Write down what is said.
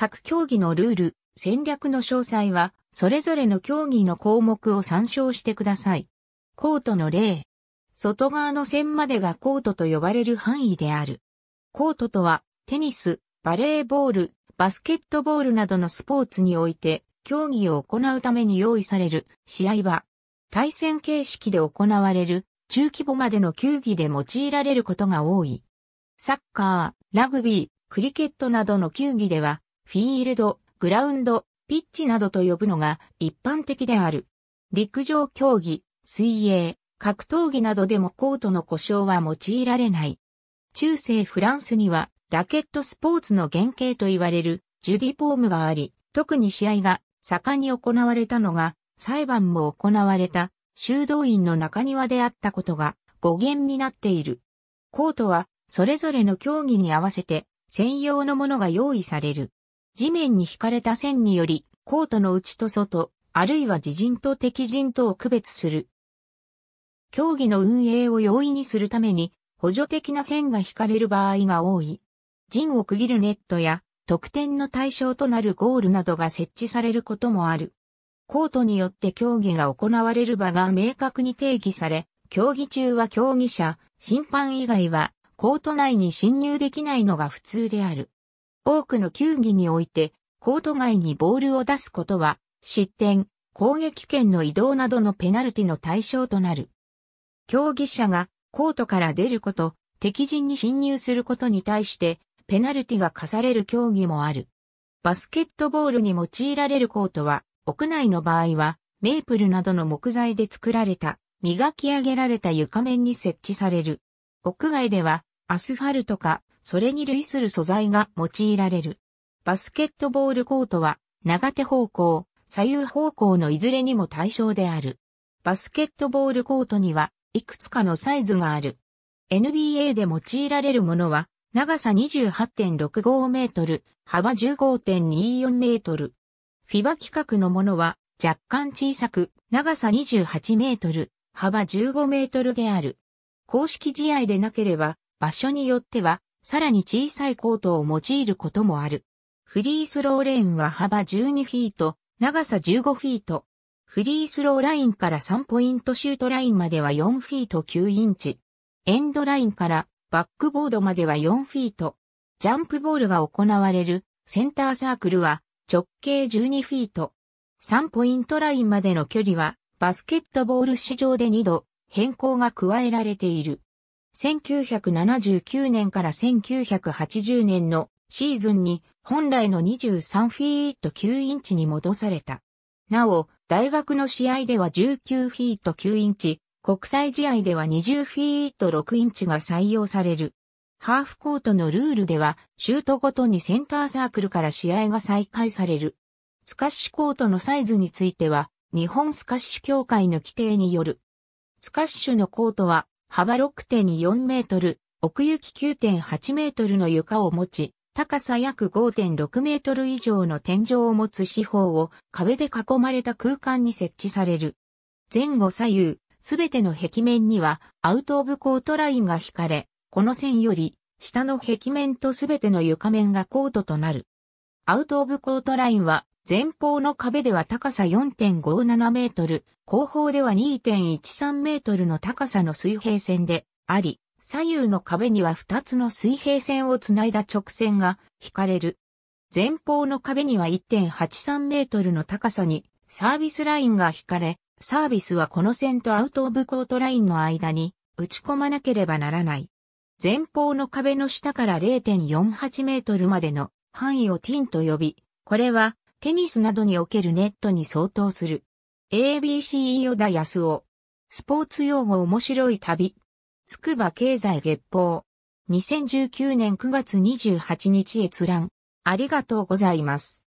各競技のルール、戦略の詳細は、それぞれの競技の項目を参照してください。コートの例。外側の線までがコートと呼ばれる範囲である。コートとは、テニス、バレーボール、バスケットボールなどのスポーツにおいて、競技を行うために用意される試合は、対戦形式で行われる中規模までの球技で用いられることが多い。サッカー、ラグビー、クリケットなどの球技では、フィールド、グラウンド、ピッチなどと呼ぶのが一般的である。陸上競技、水泳、格闘技などでもコートの故障は用いられない。中世フランスにはラケットスポーツの原型と言われるジュディポームがあり、特に試合が盛んに行われたのが裁判も行われた修道院の中庭であったことが語源になっている。コートはそれぞれの競技に合わせて専用のものが用意される。地面に引かれた線により、コートの内と外、あるいは自陣と敵陣とを区別する。競技の運営を容易にするために、補助的な線が引かれる場合が多い。陣を区切るネットや、得点の対象となるゴールなどが設置されることもある。コートによって競技が行われる場が明確に定義され、競技中は競技者、審判以外はコート内に侵入できないのが普通である。多くの球技において、コート外にボールを出すことは、失点、攻撃権の移動などのペナルティの対象となる。競技者がコートから出ること、敵陣に侵入することに対して、ペナルティが課される競技もある。バスケットボールに用いられるコートは、屋内の場合は、メープルなどの木材で作られた、磨き上げられた床面に設置される。屋外では、アスファルトかそれに類する素材が用いられる。バスケットボールコートは、長手方向、左右方向のいずれにも対象である。バスケットボールコートには、いくつかのサイズがある。NBA で用いられるものは、長さ28.65メートル、幅15.24メートル。フィバ規格のものは、若干小さく、長さ28メートル、幅15メートルである。公式試合でなければ、場所によっては、さらに小さいコートを用いることもある。フリースローレーンは幅12フィート、長さ15フィート。フリースローラインから3ポイントシュートラインまでは4フィート9インチ。エンドラインからバックボードまでは4フィート。ジャンプボールが行われるセンターサークルは直径12フィート。3ポイントラインまでの距離はバスケットボール市場で2度変更が加えられている。1979年から1980年のシーズンに本来の23フィート9インチに戻された。なお、大学の試合では19フィート9インチ、国際試合では20フィート6インチが採用される。ハーフコートのルールでは、シュートごとにセンターサークルから試合が再開される。スカッシュコートのサイズについては、日本スカッシュ協会の規定による。スカッシュのコートは、幅6.4メートル、奥行き9.8メートルの床を持ち、高さ約5.6メートル以上の天井を持つ四方を壁で囲まれた空間に設置される。前後左右、すべての壁面にはアウトオブコートラインが引かれ、この線より下の壁面とすべての床面がコートとなる。アウトオブコートラインは前方の壁では高さ4.57メートル、後方では2.13メートルの高さの水平線であり、左右の壁には2つの水平線をつないだ直線が引かれる。前方の壁には1.83メートルの高さにサービスラインが引かれ、サービスはこの線とアウトオブコートラインの間に打ち込まなければならない。前方の壁の下から0.48メートルまでの範囲をティンと呼び、これはテニスなどにおけるネットに相当する。ABC o だ安尾。スポーツ用語面白い旅。つくば経済月報。2019年9月28日閲覧。ありがとうございます。